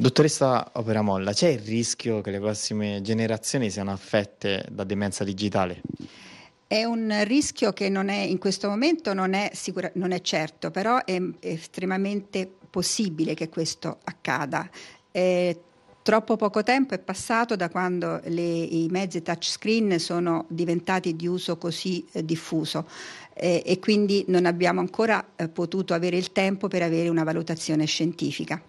Dottoressa Opera Molla, c'è il rischio che le prossime generazioni siano affette da demenza digitale? È un rischio che è, in questo momento non è, sicura, non è certo, però è estremamente possibile che questo accada. Eh, Troppo poco tempo è passato da quando le, i mezzi touchscreen sono diventati di uso così eh, diffuso eh, e quindi non abbiamo ancora eh, potuto avere il tempo per avere una valutazione scientifica.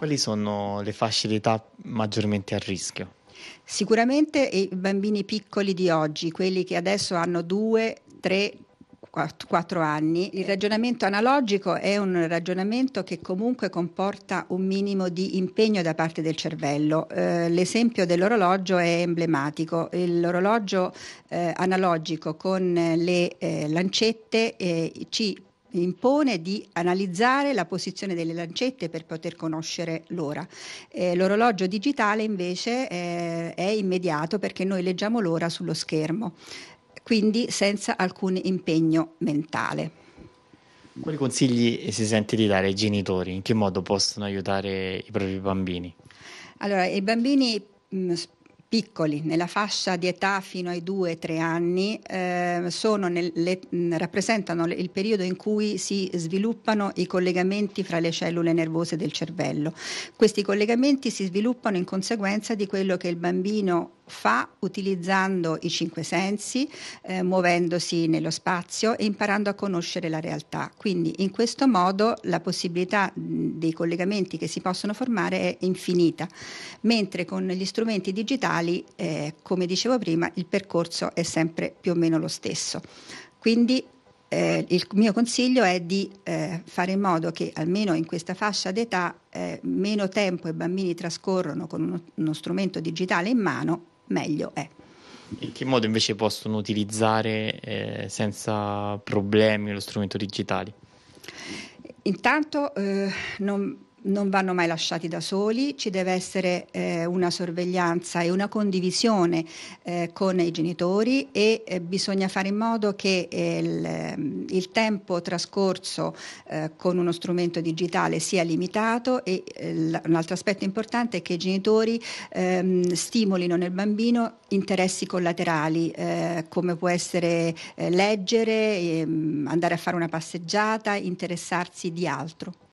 Quali sono le fasce d'età maggiormente a rischio? Sicuramente i bambini piccoli di oggi, quelli che adesso hanno 2, 3, 4 anni. Il ragionamento analogico è un ragionamento che comunque comporta un minimo di impegno da parte del cervello. Eh, l'esempio dell'orologio è emblematico. L'orologio eh, analogico con le eh, lancette eh, ci impone di analizzare la posizione delle lancette per poter conoscere l'ora. Eh, l'orologio digitale invece eh, è immediato perché noi leggiamo l'ora sullo schermo, quindi senza alcun impegno mentale. Quali consigli si sente di dare ai genitori? In che modo possono aiutare i propri bambini? Allora, i bambini mh, mm, piccoli, nella fascia di età fino ai 2-3 anni, eh, nel, le, rappresentano il periodo in cui si sviluppano i collegamenti fra le cellule nervose del cervello. Questi collegamenti si sviluppano in conseguenza di quello che il bambino fa utilizzando i cinque sensi, eh, muovendosi nello spazio e imparando a conoscere la realtà. Quindi in questo modo la possibilità dei collegamenti che si possono formare è infinita, mentre con gli strumenti digitali, eh, come dicevo prima, il percorso è sempre più o meno lo stesso. Quindi eh, il mio consiglio è di eh, fare in modo che almeno in questa fascia d'età eh, meno tempo i bambini trascorrono con uno, uno strumento digitale in mano meglio è. In che modo invece possono utilizzare eh, senza problemi lo strumento digitale? Intanto eh, non non vanno mai lasciati da soli, ci deve essere eh, una sorveglianza e una condivisione eh, con i genitori e eh, bisogna fare in modo che eh, il, ehm, il, tempo trascorso eh, con uno strumento digitale sia limitato e eh, l- un altro aspetto importante è che i genitori ehm, stimolino nel bambino interessi collaterali come può essere leggere, ehm, andare a fare una passeggiata, interessarsi di altro.